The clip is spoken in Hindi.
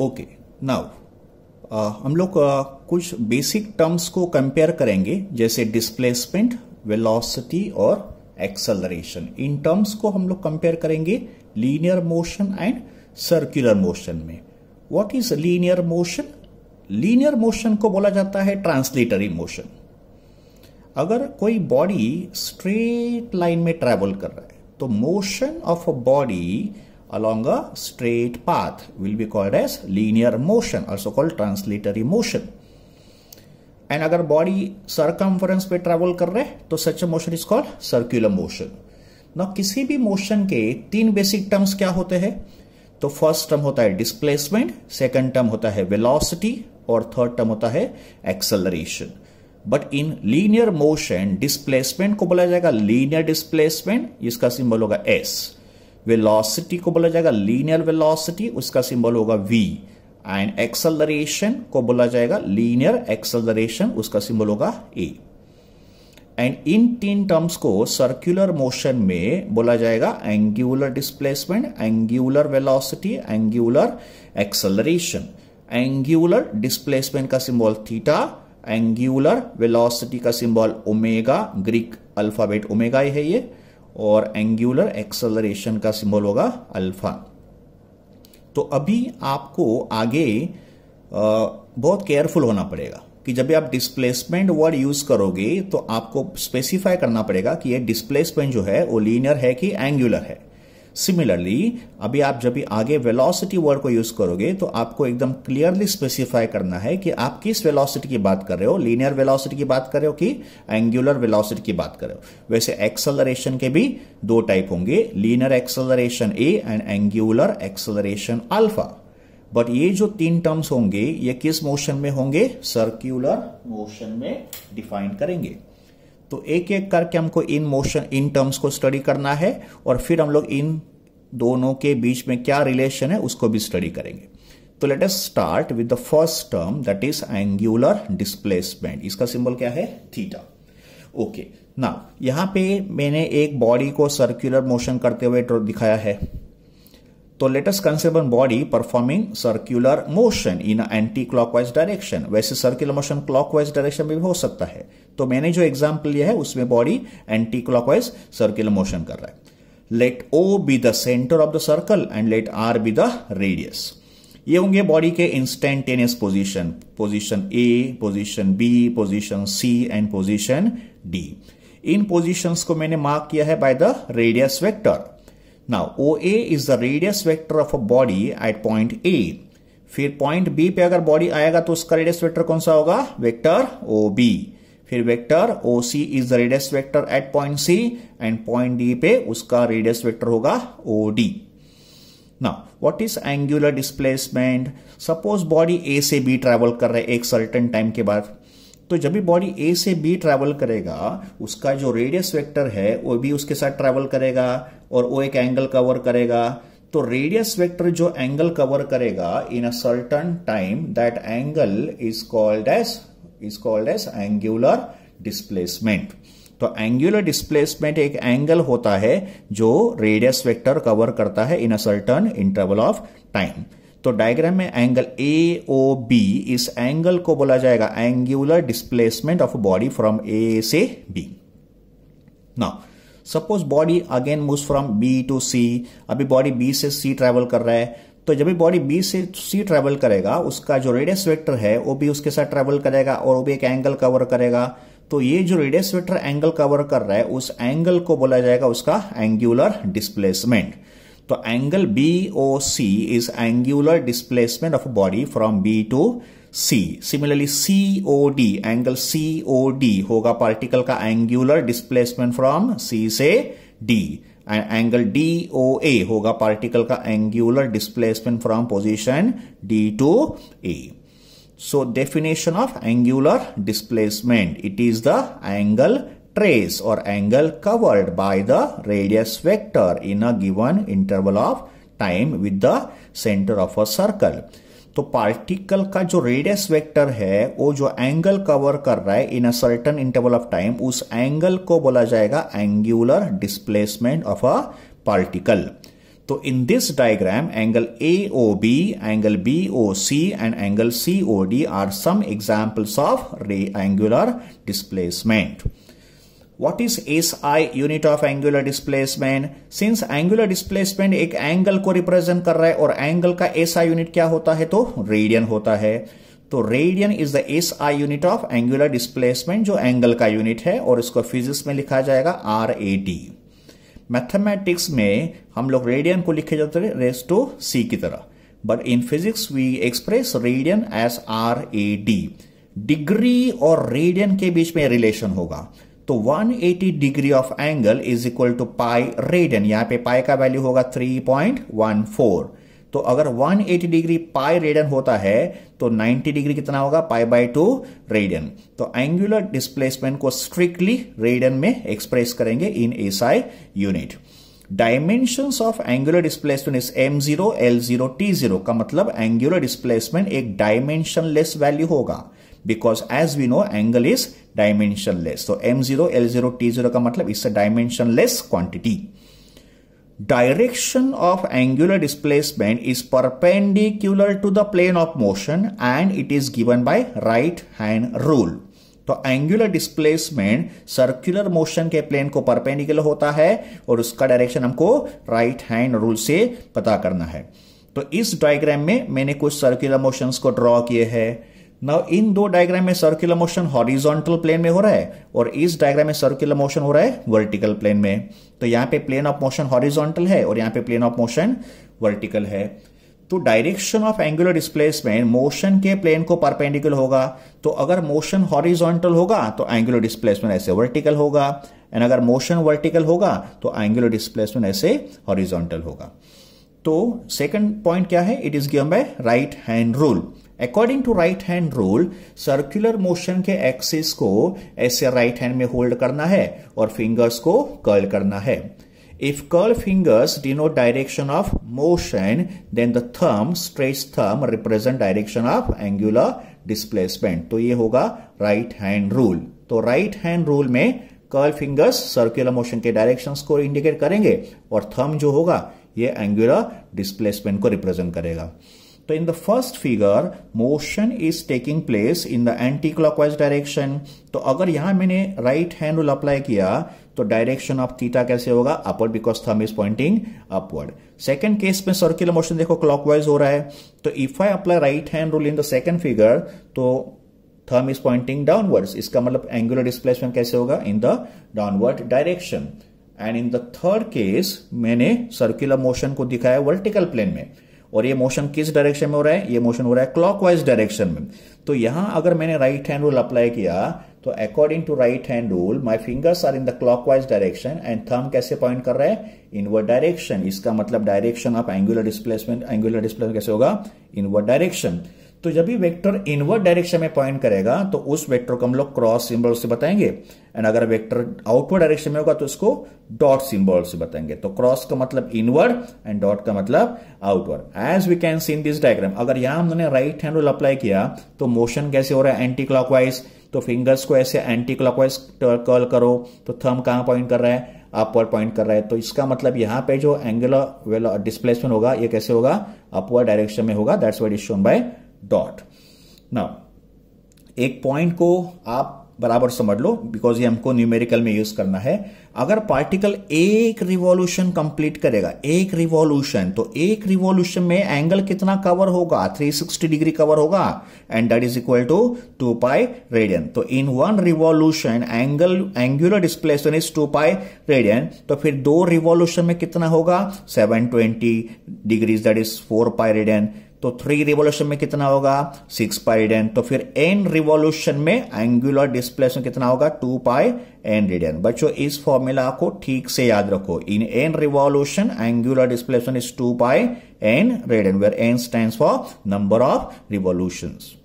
ओके नाउ uh, हम लोग uh, कुछ बेसिक टर्म्स को कंपेयर करेंगे जैसे डिस्प्लेसमेंट वेलोसिटी और एक्सलरेशन इन टर्म्स को हम लोग कंपेयर करेंगे linear motion and circular motion में what is linear motion linear motion को बोला जाता है ट्रांसलेटरी मोशन अगर कोई बॉडी स्ट्रेट लाइन में ट्रेवल कर रहा है तो motion of a body along a straight path will be called as linear motion also called translatory motion and अगर बॉडी सरकमफरेंस पे ट्रेवल कर रहे तो such motion is called circular motion ना किसी भी मोशन के तीन बेसिक टर्म्स क्या होते हैं तो फर्स्ट टर्म होता है डिस्प्लेसमेंट सेकंड टर्म होता है वेलोसिटी और थर्ड टर्म होता है acceleration but in linear motion displacement को बोला जाएगा लीनियर डिस्प्लेसमेंट इसका सिंबल होगा एस वेलोसिटी को बोला जाएगा लीनियर वेलोसिटी उसका सिंबल होगा वी एंड एक्सलरेशन को बोला जाएगा लीनियर एक्सलरेशन उसका सिंबल होगा ए एंड इन तीन टर्म्स को सर्कुलर मोशन में बोला जाएगा angular displacement angular velocity angular acceleration angular displacement का सिंबल थीटा एंगुलर वेलोसिटी का symbol omega Greek alphabet omega है ये और एंगुलर एक्सलरेशन का सिंबल होगा अल्फा तो अभी आपको आगे बहुत केयरफुल होना पड़ेगा कि जब भी आप डिस्प्लेसमेंट वर्ड यूज करोगे तो आपको स्पेसिफाई करना पड़ेगा कि ये डिस्प्लेसमेंट जो है वो लीनियर है कि एंगुलर है सिमिलरली अभी आप जब भी आगे वेलोसिटी वर्ड को यूज करोगे तो आपको एकदम क्लियरली स्पेसिफाई करना है कि आप किस वेलोसिटी की बात कर रहे हो लीनियर वेलोसिटी की बात कर रहे हो कि एंगुलर वेलोसिटी की बात कर रहे हो वैसे एक्सलरेशन के भी दो टाइप होंगे linear acceleration A and angular acceleration alpha but ये जो तीन टर्म्स होंगे ये किस मोशन में होंगे सर्क्यूलर मोशन में डिफाइन करेंगे तो एक एक करके हमको इन मोशन इन टर्म्स को स्टडी करना है और फिर हम लोग इन दोनों के बीच में क्या रिलेशन है उसको भी स्टडी करेंगे तो let us start with the first term that is angular displacement इसका सिंबल क्या है थीटा ओके ना यहां पे मैंने एक बॉडी को सर्कुलर मोशन करते हुए दिखाया है तो लेटेस्ट कंसेबल body performing circular motion in anticlockwise direction वैसे सर्क्यूलर मोशन क्लॉकवाइज डायरेक्शन में भी हो सकता है तो मैंने जो एग्जाम्पल लिया है उसमें body anti clockwise circular motion कर रहा है let O be the centre of the circle and let R be the radius ये होंगे बॉडी के instantaneous position position A position B position C and position D इन पोजिशन को मैंने मार्क किया है by the radius vector now O A is the radius vector of a body at point A फिर पॉइंट बी पे अगर बॉडी आएगा तो उसका रेडियस वेक्टर कौन सा होगा वेक्टर ओ बी फिर vector O C is the radius vector at point C and point D पे उसका रेडियस वेक्टर होगा O D now what is angular displacement suppose body A से बी ट्रेवल कर रहे एक सर्टेन टाइम के बाद तो जब भी बॉडी ए से बी ट्रैवल करेगा उसका जो रेडियस वेक्टर है वो भी उसके साथ ट्रैवल करेगा और वो एक एंगल कवर करेगा तो रेडियस वेक्टर जो एंगल कवर करेगा in a certain time that angle is called as is called as angular displacement तो एंगुलर डिस्प्लेसमेंट एक एंगल होता है जो रेडियस वेक्टर कवर करता है in a certain interval of time तो डायग्राम में एंगल ए ओ बी इस एंगल को बोला जाएगा angular displacement of body from A से B now suppose body again move from B to C अभी बॉडी बी से सी ट्रेवल कर रहा है तो जब भी बॉडी बी से सी ट्रेवल करेगा उसका जो रेडियस वेक्टर है वो भी उसके साथ ट्रेवल करेगा और वो भी एक एंगल कवर करेगा तो ये जो रेडियस वेक्टर एंगल कवर कर रहा है उस एंगल को बोला जाएगा उसका एंगुलर डिस्प्लेसमेंट तो angle B O C is angular displacement of body from B to C similarly C O D angle C O D होगा पार्टिकल का एंगुलर डिस्प्लेसमेंट फ्रॉम सी से D and angle D O A होगा पार्टिकल का angular displacement from position D to A so definition of angular displacement it is the angle trace or angle covered by the radius vector in a given interval of time with the centre of a circle तो पार्टिकल का जो रेडियस वेक्टर है वो जो एंगल कवर कर रहा है in a certain interval of time उस एंगल को बोला जाएगा angular displacement of a particle तो in this diagram angle A O B angle B O C and angle C O D are some examples of angular displacement what is S I unit of angular displacement since angular displacement एक एंगल को रिप्रेजेंट कर रहा है और एंगल का एस आई यूनिट क्या होता है तो रेडियन होता है तो radian is the S I unit of angular displacement जो एंगल का यूनिट है और इसको फिजिक्स में लिखा जाएगा आर ए डी मैथमेटिक्स में हम लोग रेडियन को लिखे जाते हैं रेस टू सी की तरह but in physics we express radian as R A D degree और रेडियन के बीच में रिलेशन होगा तो 180 degree of angle is equal to pi radian यहां पे पाई का वैल्यू होगा 3.14 तो अगर 180 डिग्री पाई रेडियन होता है तो 90 डिग्री कितना होगा पाई बाय टू रेडियन तो एंगुलर डिस्प्लेसमेंट को स्ट्रिक्टली रेडियन में एक्सप्रेस करेंगे in SI unit dimensions of angular displacement is M zero L zero T zero का मतलब एंगुलर डिस्प्लेसमेंट एक डायमेंशनलेस वैल्यू होगा because as we know angle is less तो M zero L zero T zero का मतलब it's dimensionless quantity direction of angular displacement is perpendicular to the plane of motion and it is given by right hand rule तो एंगुलर डिस्प्लेसमेंट सर्कुलर मोशन के प्लेन को परपेंडिकुलर होता है और उसका डायरेक्शन हमको राइट हैंड रूल से पता करना है तो इस डायग्राम में मैंने कुछ सर्कुलर मोशंस को ड्रॉ किए हैं नाउ इन दो डायग्राम में सर्कुलर मोशन हॉरिजॉन्टल प्लेन में हो रहा है और इस डायग्राम में सर्कुलर मोशन हो रहा है वर्टिकल प्लेन में तो यहाँ पे प्लेन ऑफ मोशन हॉरिजॉन्टल है और यहाँ पे प्लेन ऑफ मोशन वर्टिकल है तो direction of angular displacement motion के प्लेन को परपेंडिकुलर होगा तो अगर मोशन हॉरिजॉन्टल होगा तो एंगुलर डिस्प्लेसमेंट ऐसे वर्टिकल होगा एंड अगर मोशन वर्टिकल होगा तो एंगुलर डिस्प्लेसमेंट ऐसे हॉरिजॉन्टल होगा तो सेकंड पॉइंट क्या है it is given by right hand rule according to right hand rule circular motion के एक्सिस को ऐसे राइट हैंड में होल्ड करना है और फिंगर्स को कर्ल करना है If curl fingers denote direction of motion, then the thumb, stretched thumb represent direction of angular displacement. तो ये होगा right hand rule. तो right hand rule में curl fingers circular motion के directions को indicate करेंगे और thumb जो होगा ये angular displacement को represent करेगा तो in the first figure motion is taking place in the anti clockwise direction तो अगर यहां मैंने राइट हैंड रूल अप्लाई किया तो डायरेक्शन ऑफ थीटा कैसे होगा upward because thumb is pointing upward second case में सर्कुलर मोशन देखो क्लॉकवाइज हो रहा है तो if I apply right hand rule in the second figure तो थम इज पॉइंटिंग डाउनवर्ड्स इसका मतलब एंगुलर डिस्प्लेसमेंट कैसे होगा in the downward direction and in the third case मैंने सर्क्यूलर मोशन को दिखाया वर्टिकल प्लेन में और ये मोशन किस डायरेक्शन में हो रहा है ये मोशन हो रहा है क्लॉकवाइज डायरेक्शन में तो यहां अगर मैंने राइट हैंड रूल अप्लाई किया तो according to right hand rule my fingers are in the clockwise direction and thumb कैसे पॉइंट कर रहा है इनवर्ड डायरेक्शन इसका मतलब direction of angular displacement angular displacement कैसे होगा इनवर्ड डायरेक्शन तो जब भी वेक्टर इनवर्ड डायरेक्शन में पॉइंट करेगा तो उस वेक्टर को हम लोग क्रॉस सिंबल से बताएंगे एंड अगर वेक्टर आउटवर्ड डायरेक्शन में होगा तो उसको डॉट सिंबल से बताएंगे तो क्रॉस का मतलब इनवर्ड एंड डॉट का मतलब outward as we can see in this diagram अगर यहां हमने राइट हैंड रूल अप्लाई किया तो मोशन कैसे हो रहा है एंटी क्लॉकवाइज तो फिंगर्स को ऐसे एंटी क्लॉकवाइज कर्ल करो तो थर्म कहां पॉइंट कर रहा है अपवर्ड पॉइंट कर रहा है तो इसका मतलब यहां पे जो एंगुलर डिस्प्लेसमेंट होगा ये कैसे होगा अपवर्ड डायरेक्शन में होगा that's why it is shown by dot now एक पॉइंट को आप बराबर समझ लो बिकॉज ये हमको न्यूमेरिकल में यूज करना है अगर पार्टिकल एक रिवॉल्यूशन कंप्लीट करेगा एक रिवॉल्यूशन तो एक रिवॉल्यूशन में एंगल कितना कवर होगा 360 डिग्री कवर होगा and that is equal to two pi radian तो in one revolution angle angular displacement is two pi radian तो फिर दो रिवॉल्यूशन में कितना होगा seven twenty degrees that is four pi radian तो थ्री रिवोल्यूशन में कितना होगा सिक्स पाई डेन तो फिर एन रिवोल्यूशन में एंगुलर डिस्प्लेसमेंट कितना होगा टू पाई एन रेडियन बच्चों इस फॉर्मूला को ठीक से याद रखो in N revolution angular displacement is two pi N radian where N stand for number of revolution